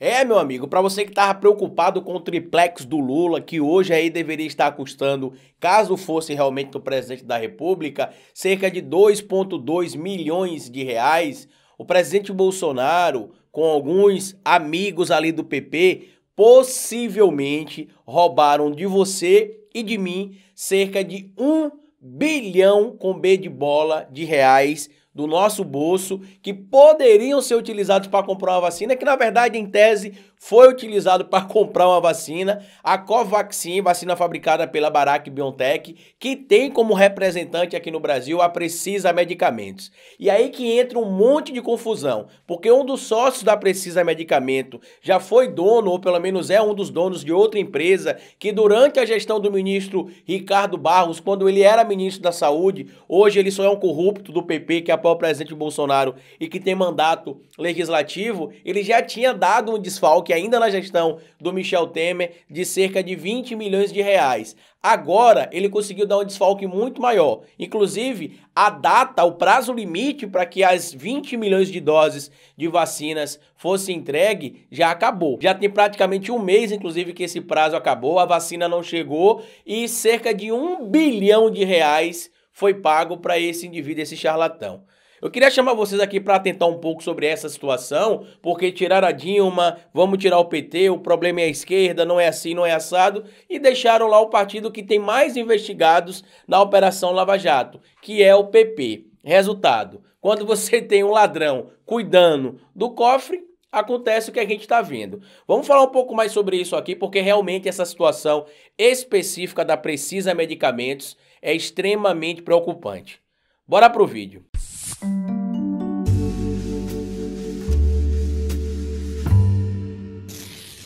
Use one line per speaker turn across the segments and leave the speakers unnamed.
É, meu amigo, para você que estava preocupado com o triplex do Lula, que hoje aí deveria estar custando, caso fosse realmente o presidente da República, cerca de 2,2 milhões de reais, o presidente Bolsonaro, com alguns amigos ali do PP, possivelmente roubaram de você e de mim cerca de 1 bilhão com B de bola de reais do nosso bolso que poderiam ser utilizados para comprar uma vacina, que na verdade, em tese, foi utilizado para comprar uma vacina, a Covaxin, vacina fabricada pela Barack Biotech, que tem como representante aqui no Brasil a Precisa Medicamentos. E aí que entra um monte de confusão, porque um dos sócios da Precisa Medicamento já foi dono, ou pelo menos é um dos donos de outra empresa, que durante a gestão do ministro Ricardo Barros, quando ele era ministro da Saúde, hoje ele só é um corrupto do PP que é o presidente Bolsonaro e que tem mandato legislativo, ele já tinha dado um desfalque ainda na gestão do Michel Temer, de cerca de 20 milhões de reais. Agora ele conseguiu dar um desfalque muito maior. Inclusive, a data, o prazo limite para que as 20 milhões de doses de vacinas fossem entregue já acabou. Já tem praticamente um mês, inclusive, que esse prazo acabou, a vacina não chegou e cerca de um bilhão de reais foi pago para esse indivíduo, esse charlatão. Eu queria chamar vocês aqui para atentar um pouco sobre essa situação, porque tiraram a Dilma, vamos tirar o PT, o problema é a esquerda, não é assim, não é assado, e deixaram lá o partido que tem mais investigados na Operação Lava Jato, que é o PP. Resultado: quando você tem um ladrão cuidando do cofre, acontece o que a gente está vendo. Vamos falar um pouco mais sobre isso aqui, porque realmente essa situação específica da Precisa Medicamentos é extremamente preocupante. Bora pro vídeo.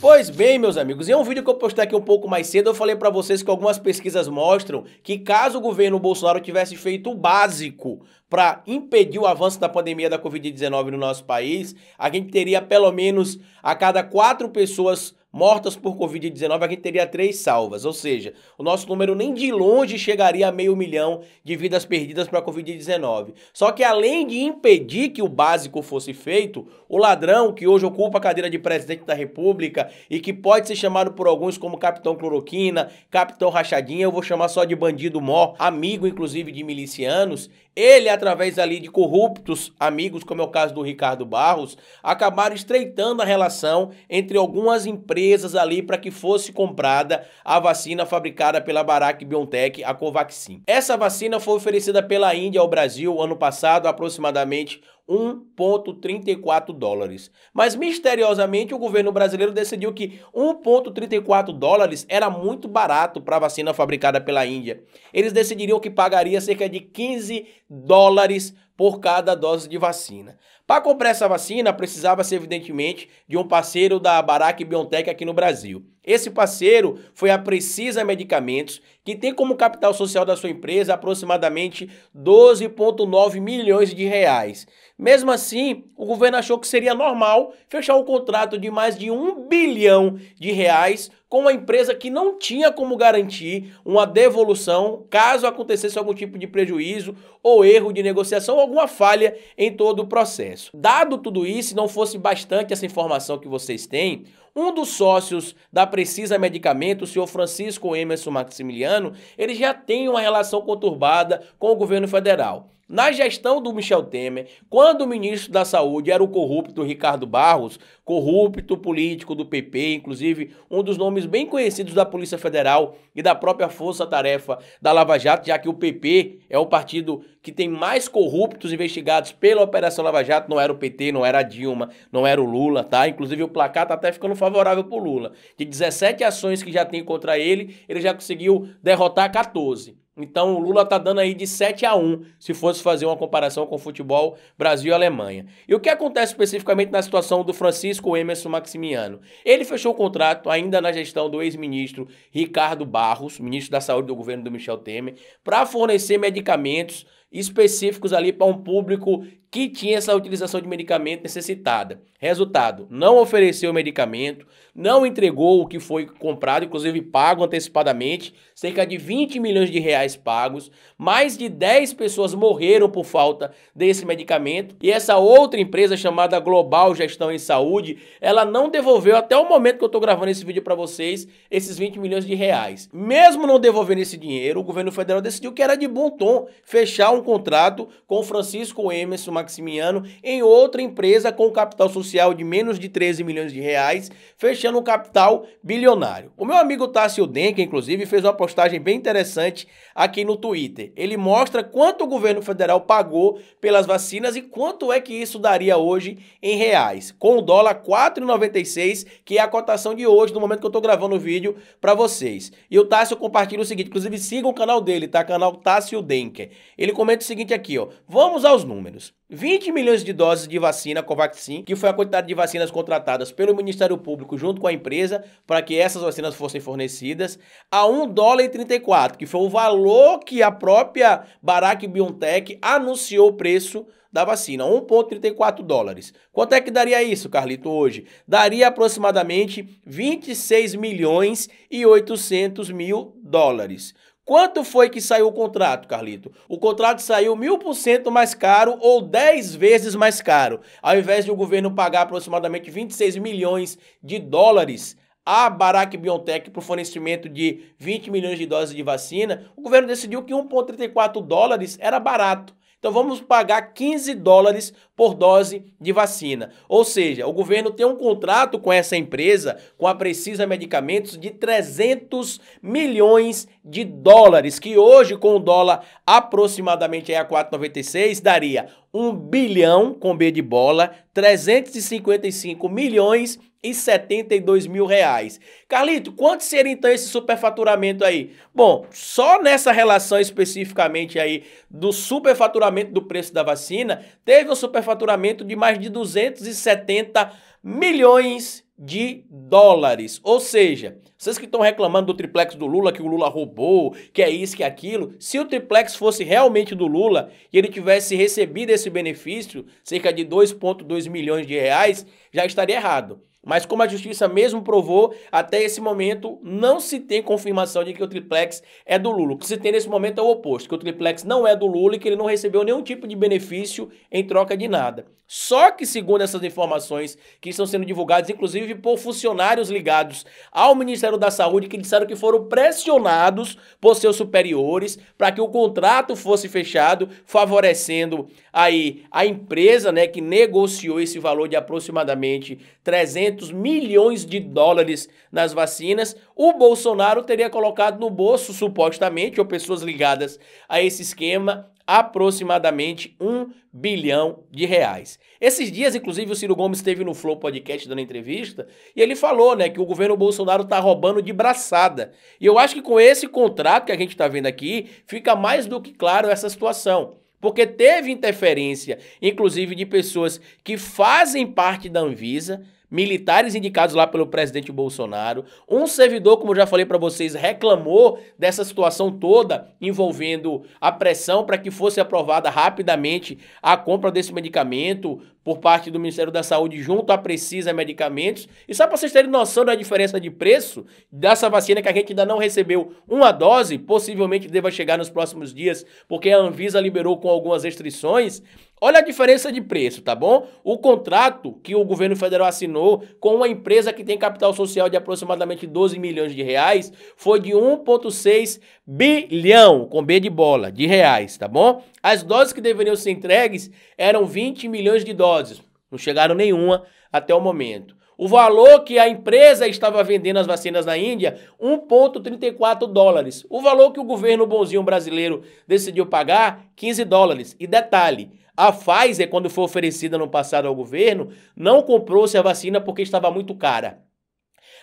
Pois bem, meus amigos, em um vídeo que eu postei aqui um pouco mais cedo, eu falei para vocês que algumas pesquisas mostram que caso o governo Bolsonaro tivesse feito o básico para impedir o avanço da pandemia da Covid-19 no nosso país, a gente teria pelo menos a cada quatro pessoas mortas por Covid-19, a gente teria três salvas, ou seja, o nosso número nem de longe chegaria a meio milhão de vidas perdidas para a Covid-19. Só que além de impedir que o básico fosse feito, o ladrão que hoje ocupa a cadeira de presidente da República e que pode ser chamado por alguns como Capitão Cloroquina, Capitão Rachadinha, eu vou chamar só de bandido mó, amigo inclusive de milicianos, ele através ali de corruptos amigos, como é o caso do Ricardo Barros, acabaram estreitando a relação entre algumas empresas empresas ali para que fosse comprada a vacina fabricada pela Barack BioNTech, a Covaxin. Essa vacina foi oferecida pela Índia ao Brasil ano passado, aproximadamente 1,34 dólares. Mas misteriosamente o governo brasileiro decidiu que 1,34 dólares era muito barato para a vacina fabricada pela Índia. Eles decidiriam que pagaria cerca de 15 dólares por cada dose de vacina. Para comprar essa vacina, precisava ser evidentemente de um parceiro da Barack Biotech aqui no Brasil. Esse parceiro foi a Precisa Medicamentos, que tem como capital social da sua empresa aproximadamente 12,9 milhões de reais. Mesmo assim, o governo achou que seria normal fechar um contrato de mais de um bilhão de reais com uma empresa que não tinha como garantir uma devolução caso acontecesse algum tipo de prejuízo ou erro de negociação, alguma falha em todo o processo. Dado tudo isso, se não fosse bastante essa informação que vocês têm, um dos sócios da Precisa Medicamento, o senhor Francisco Emerson Maximiliano, ele já tem uma relação conturbada com o governo federal. Na gestão do Michel Temer, quando o ministro da Saúde era o corrupto Ricardo Barros, corrupto político do PP, inclusive um dos nomes bem conhecidos da Polícia Federal e da própria Força Tarefa da Lava Jato, já que o PP é o partido que tem mais corruptos investigados pela Operação Lava Jato, não era o PT, não era a Dilma, não era o Lula, tá? Inclusive o placar tá até ficando favorável pro Lula. De 17 ações que já tem contra ele, ele já conseguiu derrotar 14. Então o Lula está dando aí de 7 a 1, se fosse fazer uma comparação com o futebol Brasil e Alemanha. E o que acontece especificamente na situação do Francisco Emerson Maximiano? Ele fechou o contrato ainda na gestão do ex-ministro Ricardo Barros, ministro da Saúde do governo do Michel Temer, para fornecer medicamentos específicos ali para um público que tinha essa utilização de medicamento necessitada. Resultado, não ofereceu o medicamento, não entregou o que foi comprado, inclusive pago antecipadamente, cerca de 20 milhões de reais pagos, mais de 10 pessoas morreram por falta desse medicamento, e essa outra empresa chamada Global Gestão em Saúde, ela não devolveu até o momento que eu estou gravando esse vídeo para vocês, esses 20 milhões de reais. Mesmo não devolvendo esse dinheiro, o governo federal decidiu que era de bom tom fechar um contrato com Francisco Emerson Maximiano em outra empresa com capital social de menos de 13 milhões de reais, fechando um capital bilionário. O meu amigo Tássio Denker, inclusive, fez uma postagem bem interessante aqui no Twitter. Ele mostra quanto o governo federal pagou pelas vacinas e quanto é que isso daria hoje em reais, com o dólar 4,96, que é a cotação de hoje, no momento que eu estou gravando o vídeo para vocês. E o Tássio compartilha o seguinte, inclusive siga o canal dele, tá? Canal Tássio Denker. Ele comenta o seguinte aqui, ó. Vamos aos números. 20 milhões de doses de vacina Covaxin, que foi a quantidade de vacinas contratadas pelo Ministério Público junto com a empresa para que essas vacinas fossem fornecidas, a 1 dólar e 34, que foi o valor que a própria Barack Biontech anunciou o preço da vacina, 1,34 dólares. Quanto é que daria isso, Carlito, hoje? Daria aproximadamente 26 milhões e 800 mil dólares. Quanto foi que saiu o contrato, Carlito? O contrato saiu mil por cento mais caro ou 10 vezes mais caro. Ao invés de o governo pagar aproximadamente 26 milhões de dólares a Barack Biotech para o fornecimento de 20 milhões de doses de vacina, o governo decidiu que 1,34 dólares era barato. Então vamos pagar 15 dólares por dose de vacina. Ou seja, o governo tem um contrato com essa empresa, com a Precisa Medicamentos, de 300 milhões de dólares, que hoje com o dólar aproximadamente a 4,96 daria 1 bilhão com B de bola, 355 milhões e 72 mil reais. Carlito, quanto seria então esse superfaturamento aí? Bom, só nessa relação especificamente aí do superfaturamento do preço da vacina, teve um superfaturamento de mais de 270 milhões de dólares. Ou seja, vocês que estão reclamando do triplex do Lula, que o Lula roubou, que é isso, que é aquilo, se o triplex fosse realmente do Lula e ele tivesse recebido esse benefício, cerca de 2,2 milhões de reais, já estaria errado. Mas como a justiça mesmo provou, até esse momento não se tem confirmação de que o triplex é do Lula. O que se tem nesse momento é o oposto, que o triplex não é do Lula e que ele não recebeu nenhum tipo de benefício em troca de nada. Só que, segundo essas informações que estão sendo divulgadas, inclusive por funcionários ligados ao Ministério da Saúde, que disseram que foram pressionados por seus superiores para que o contrato fosse fechado, favorecendo aí a empresa né, que negociou esse valor de aproximadamente 300 milhões de dólares nas vacinas. O Bolsonaro teria colocado no bolso, supostamente, ou pessoas ligadas a esse esquema, aproximadamente um bilhão de reais. Esses dias, inclusive, o Ciro Gomes esteve no Flow Podcast dando entrevista e ele falou, né, que o governo Bolsonaro está roubando de braçada. E eu acho que com esse contrato que a gente está vendo aqui, fica mais do que claro essa situação. Porque teve interferência, inclusive de pessoas que fazem parte da Anvisa, militares indicados lá pelo presidente Bolsonaro. Um servidor, como já falei para vocês, reclamou dessa situação toda envolvendo a pressão para que fosse aprovada rapidamente a compra desse medicamento, por parte do Ministério da Saúde junto à Precisa Medicamentos. E só para vocês terem noção da diferença de preço dessa vacina que a gente ainda não recebeu uma dose, possivelmente deva chegar nos próximos dias, porque a Anvisa liberou com algumas restrições. Olha a diferença de preço, tá bom? O contrato que o governo federal assinou com uma empresa que tem capital social de aproximadamente 12 milhões de reais foi de 1,6 bilhão, com B de bola, de reais, tá bom? As doses que deveriam ser entregues eram 20 milhões de dólares doses. Não chegaram nenhuma até o momento. O valor que a empresa estava vendendo as vacinas na Índia, 1,34 dólares. O valor que o governo bonzinho brasileiro decidiu pagar, 15 dólares. E detalhe, a Pfizer, quando foi oferecida no passado ao governo, não comprou-se a vacina porque estava muito cara.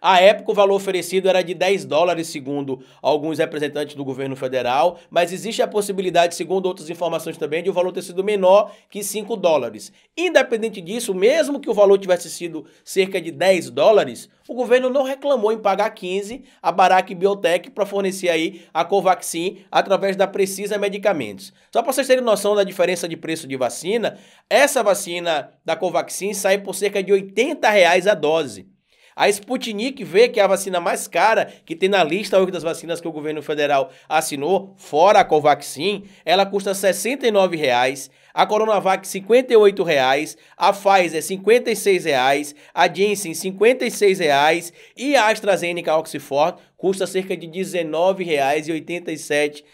À época, o valor oferecido era de 10 dólares, segundo alguns representantes do governo federal, mas existe a possibilidade, segundo outras informações também, de o valor ter sido menor que 5 dólares. Independente disso, mesmo que o valor tivesse sido cerca de 10 dólares, o governo não reclamou em pagar 15 a Barack Biotech para fornecer aí a Covaxin através da Precisa Medicamentos. Só para vocês terem noção da diferença de preço de vacina, essa vacina da Covaxin sai por cerca de 80 reais a dose. A Sputnik vê que é a vacina mais cara que tem na lista hoje das vacinas que o governo federal assinou, fora a Covaxin, ela custa R$ 69,00. A Coronavac, R$ 58,00. A Pfizer, R$ 56,00. A Janssen, R$ 56,00. E a AstraZeneca Oxford custa cerca de R$ 19,87.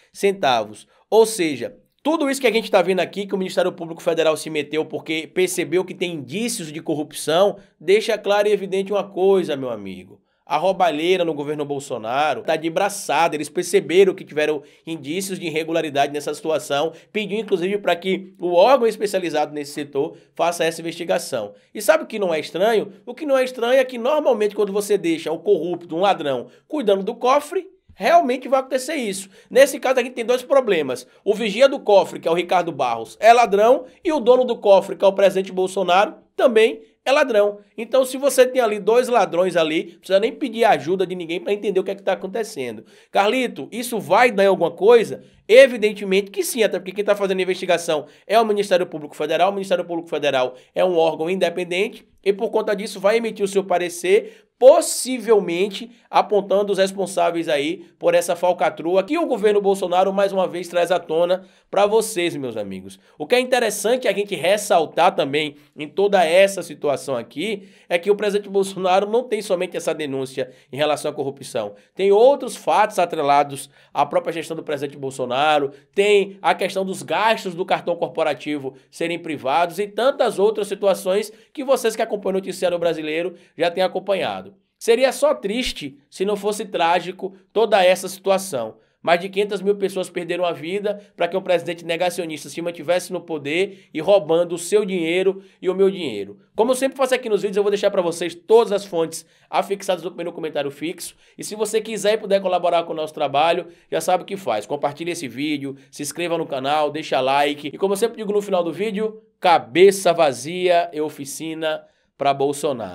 Ou seja, tudo isso que a gente está vendo aqui, que o Ministério Público Federal se meteu porque percebeu que tem indícios de corrupção, deixa claro e evidente uma coisa, meu amigo. A roubalheira no governo Bolsonaro está de braçada. Eles perceberam que tiveram indícios de irregularidade nessa situação, pediu inclusive para que o órgão especializado nesse setor faça essa investigação. E sabe o que não é estranho? O que não é estranho é que normalmente quando você deixa o corrupto, um ladrão, cuidando do cofre, realmente vai acontecer isso. Nesse caso, a gente tem dois problemas. O vigia do cofre, que é o Ricardo Barros, é ladrão, e o dono do cofre, que é o presidente Bolsonaro, também é ladrão. Então, se você tem ali dois ladrões ali, precisa nem pedir ajuda de ninguém para entender o que é está acontecendo. Carlito, isso vai dar alguma coisa? Evidentemente que sim, até porque quem está fazendo a investigação é o Ministério Público Federal. O Ministério Público Federal é um órgão independente e, por conta disso, vai emitir o seu parecer, possivelmente apontando os responsáveis aí por essa falcatrua que o governo Bolsonaro mais uma vez traz à tona para vocês, meus amigos. O que é interessante a gente ressaltar também em toda essa situação aqui é que o presidente Bolsonaro não tem somente essa denúncia em relação à corrupção, tem outros fatos atrelados à própria gestão do presidente Bolsonaro Bolsonaro, tem a questão dos gastos do cartão corporativo serem privados e tantas outras situações que vocês que acompanham o noticiário brasileiro já têm acompanhado. Seria só triste se não fosse trágico toda essa situação. Mais de 500 mil pessoas perderam a vida para que um presidente negacionista se mantivesse no poder e roubando o seu dinheiro e o meu dinheiro. Como eu sempre faço aqui nos vídeos, eu vou deixar para vocês todas as fontes afixadas no primeiro comentário fixo. E se você quiser e puder colaborar com o nosso trabalho, já sabe o que faz. Compartilhe esse vídeo, se inscreva no canal, deixa like. E como eu sempre digo no final do vídeo, cabeça vazia e é oficina para Bolsonaro.